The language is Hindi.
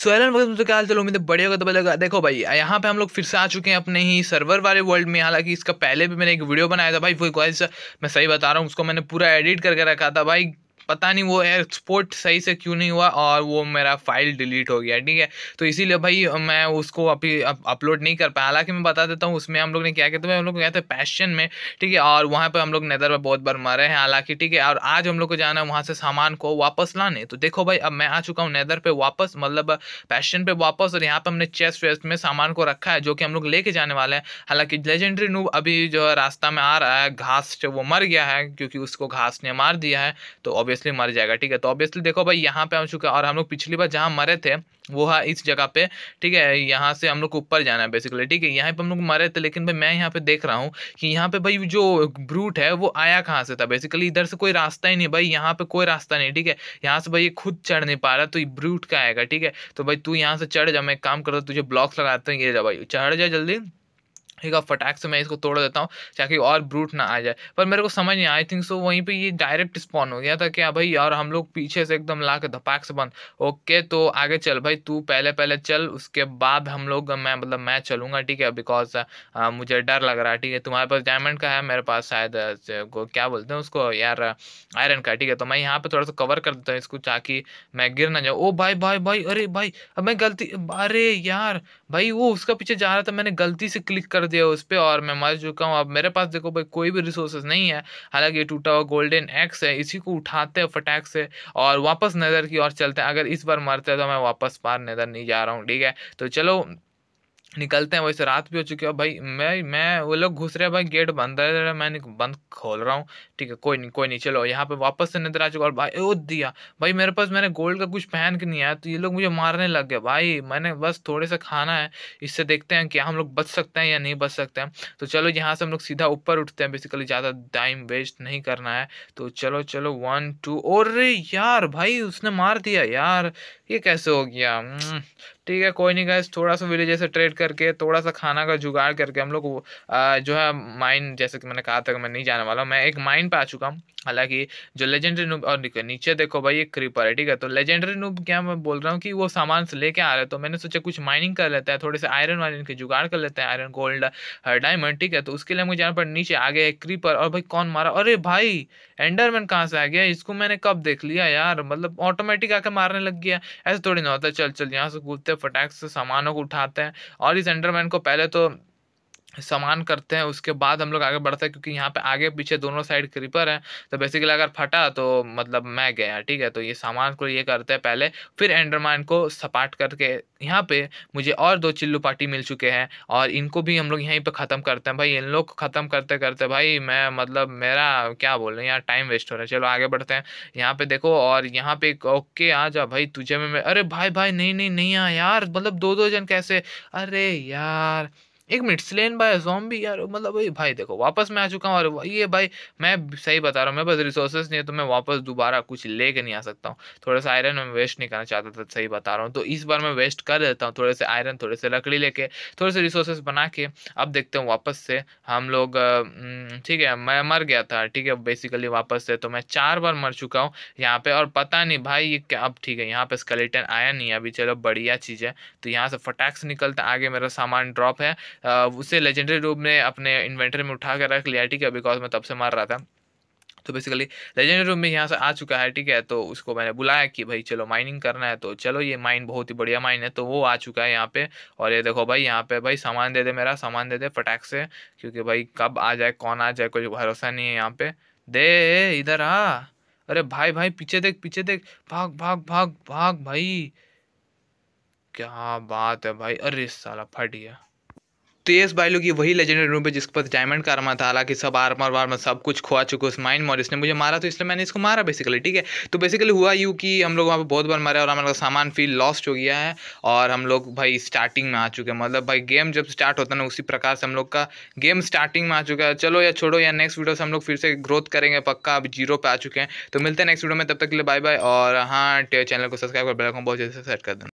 सोलन वक्त क्या हाल चलो उम्मीद बढ़िया होगा तो लगा देखो भाई यहाँ पे हम लोग फिर से आ चुके हैं अपने ही सर्वर वाले वर्ल्ड में हालांकि इसका पहले भी मैंने एक वीडियो बनाया था भाई वो मैं सही बता रहा हूँ उसको मैंने पूरा एडिट करके रखा था भाई पता नहीं वो एक्सपोर्ट सही से क्यों नहीं हुआ और वो मेरा फाइल डिलीट हो गया ठीक है तो इसीलिए भाई मैं उसको अभी अपलोड नहीं कर पाया हालांकि मैं बता देता हूँ उसमें हम लोग ने क्या कहते हैं हम लोग गए थे पैशन में ठीक है और वहाँ पर हम लोग नेदर में बहुत बार मारे हैं हालांकि ठीक है और आज हम लोग को जाना है वहाँ से सामान को वापस लाने तो देखो भाई अब मैं आ चुका हूँ नैदर पे वापस मतलब पैशन पर वापस और यहाँ पे हमने चेस्ट वेस्ट में सामान को रखा है जो कि हम लोग लेके जाने वाले हैं हालाँकि लेजेंडरी नूब अभी जो रास्ता में आ रहा है घास वो मर गया है क्योंकि उसको घास ने मार दिया है तो अभी ऑब्वियसली मर जाएगा ठीक है तो ऑब्वियसली देखो भाई यहाँ पे हम चुके और हम लोग पिछली बार जहाँ मरे थे वो है इस जगह पे ठीक है यहाँ से हम लोग को ऊपर जाना है बेसिकली ठीक है यहाँ पे हम लोग मरे थे लेकिन भाई मैं यहाँ पे देख रहा हूँ कि यहाँ पे भाई जो ब्रूट है वो आया कहाँ से था बेसिकली इधर से कोई रास्ता ही नहीं भाई यहाँ पे कोई रास्ता नहीं ठीक है यहाँ से भाई ये खुद चढ़ नहीं पा रहा तो ये ब्रूट का आएगा ठीक है तो भाई तू यहाँ से चढ़ जा मैं काम करता तुझे ब्लॉक्स लगाते हैं ये जा भाई चढ़ जा जल्दी ठीक है फटाक से मैं इसको तोड़ देता हूँ ताकि और ब्रूट ना आ जाए पर मेरे को समझ नहीं आई थिंक सो वहीं पे ये डायरेक्ट स्पॉन हो गया था क्या हाँ भाई यार हम लोग पीछे से एकदम ला के धपाक से बंद ओके तो आगे चल भाई तू पहले पहले चल उसके बाद हम लोग मैं मतलब मैं चलूँगा ठीक है बिकॉज हाँ, मुझे डर लग रहा है ठीक है तुम्हारे पास डायमंड का है मेरे पास शायद क्या बोलते हैं उसको यार आयरन का ठीक है तो मैं यहाँ पर थोड़ा सा कवर कर देता हूँ इसको ताकि मैं गिर ना जाऊँ ओ भाई भाई भाई अरे भाई अब मैं गलती अरे यार भाई वो उसका पीछे जा रहा था मैंने गलती से क्लिक कर दिया उस पर और मैं मर चुका हूँ अब मेरे पास देखो भाई कोई भी रिसोर्सेज नहीं है हालांकि ये टूटा हुआ गोल्डन एक्स है इसी को उठाते हैं फटैक से और वापस नज़र की ओर चलते हैं अगर इस बार मरते हैं तो मैं वापस पार नज़र नहीं जा रहा हूँ ठीक है तो चलो निकलते हैं वैसे रात भी हो चुकी है भाई मैं मैं वो लोग घुस रहे हैं भाई गेट बंद है मैं बंद खोल रहा हूँ ठीक है कोई नहीं कोई नहीं चलो यहाँ पे वापस से आ चुका और भाई वो दिया भाई मेरे पास मैंने गोल्ड का कुछ पहन के नहीं आया तो ये लोग मुझे मारने लग गए भाई मैंने बस थोड़े से खाना है इससे देखते हैं कि हम लोग बच सकते हैं या नहीं बच सकते हैं तो चलो यहाँ से हम लोग सीधा ऊपर उठते हैं बेसिकली ज़्यादा टाइम वेस्ट नहीं करना है तो चलो चलो वन टू और यार भाई उसने मार दिया यार ये कैसे हो गया हम्म, ठीक है कोई नहीं गैस थोड़ा सा विलेज से ट्रेड करके थोड़ा सा खाना का जुगाड़ करके हम लोग जो है माइन जैसे कि मैंने कहा था कि मैं नहीं जाने वाला मैं एक माइन पे आ चुका हूँ हालांकि जो लेजेंडरी नूब और नीचे देखो भाई ये क्रीपर है ठीक है तो लेजेंडरी नूब क्या मैं बोल रहा हूँ कि वो सामान से लेके आ रहे तो मैंने सोचा कुछ माइनिंग कर लेता है थोड़े से आयरन वायरन के जुगाड़ कर लेते हैं आयरन गोल्ड डायमंड ठीक है तो उसके लिए मुझे जाना पड़ा नीचे आ गया क्रीपर और भाई कौन मारा अरे भाई एंडरमैन कहाँ से आ गया इसको मैंने कब देख लिया यार मतलब ऑटोमेटिक आकर मारने लग गया ऐसे थोड़ी ना होता चल चल यहाँ से कूदते हैं फटाक से सामानों को उठाते हैं और इस एंडरमैन को पहले तो समान करते हैं उसके बाद हम लोग आगे बढ़ते हैं क्योंकि यहाँ पे आगे पीछे दोनों साइड क्रीपर हैं तो बेसिकली अगर फटा तो मतलब मैं गया ठीक है तो ये सामान को ये करते हैं पहले फिर एंडरमाइन को सपाट करके यहाँ पे मुझे और दो चिल्लू पार्टी मिल चुके हैं और इनको भी हम लोग यहीं पे ख़त्म करते हैं भाई इन लोग ख़त्म करते करते भाई मैं मतलब मेरा क्या बोल रहे हैं यहाँ टाइम वेस्ट हो रहा है चलो आगे बढ़ते हैं यहाँ पे देखो और यहाँ पे ओके आ जा भाई तुझे में अरे भाई भाई नहीं नहीं नहीं यार मतलब दो दो जन कैसे अरे यार एक मिनट स्लेन बाय जॉम्बी यार मतलब भाई, भाई देखो वापस मैं आ चुका हूँ और ये भाई मैं सही बता रहा हूँ मैं बस रिसोर्सेस नहीं है तो मैं वापस दोबारा कुछ ले के नहीं आ सकता हूँ थोड़ा सा आयरन मैं वेस्ट नहीं करना चाहता था सही बता रहा हूँ तो इस बार मैं वेस्ट कर देता हूँ थोड़े से आयरन थोड़े से लकड़ी लेके थोड़े से रिसोर्सेस बना के अब देखते हूँ वापस से हम लोग ठीक है मैं मर गया था ठीक है बेसिकली वापस से तो मैं चार बार मर चुका हूँ यहाँ पर और पता नहीं भाई ये क्या अब ठीक है यहाँ पर स्केलेटन आया नहीं अभी चलो बढ़िया चीज़ है तो यहाँ से फटैक्स निकलता आगे मेरा सामान ड्रॉप है उसे लेजेंडरी रूप ने अपने इन्वेंटर में उठा कर रख लिया ठीक है बिकॉज मैं तब से मार रहा था तो बेसिकली लेजेंडरी रूम में यहाँ से आ चुका है ठीक है तो उसको मैंने बुलाया कि भाई चलो माइनिंग करना है तो चलो ये माइन बहुत ही बढ़िया माइन है तो वो आ चुका है यहाँ पे और ये देखो भाई यहाँ पे भाई सामान दे दे मेरा सामान दे दे फटैक से क्योंकि भाई कब आ जाए कौन आ जाए कोई भरोसा नहीं है यहाँ पे दे इधर आ अरे भाई भाई पीछे देख पीछे देख भाग भाग भाग भाग भाई क्या बात है भाई अरे साला फट गया तेज भाई लोग की वही लेजेंडरी रूप है जिसके पास डायमंड का आर्मा था हालांकि सब आर्मर वार सब कुछ खोआ चुके उस माइंड मॉरिस ने मुझे मारा तो इसलिए मैंने इसको मारा बेसिकली ठीक है तो बेसिकली हुआ यू कि हम लोग वहाँ पर बहुत बार मारे और हमारा सामान फील लॉस्ट हो गया है और हम लोग भाई स्टार्टिंग में आ चुके हैं मतलब भाई गेम जब स्टार्ट होता ना उसी प्रकार से हम लोग का गेम स्टार्टिंग में आ चुका है चलो या छोड़ो या नेक्स्ट वीडियो से हम लोग फिर से ग्रोथ करेंगे पक्का अब जीरो पे आ चुके हैं तो मिलते हैं नेक्स्ट वीडियो में तब तक के लिए बाय बाय और हाँ चैनल को सब्सक्राइब कर बेल बहुत जल्दी से सेट कर देना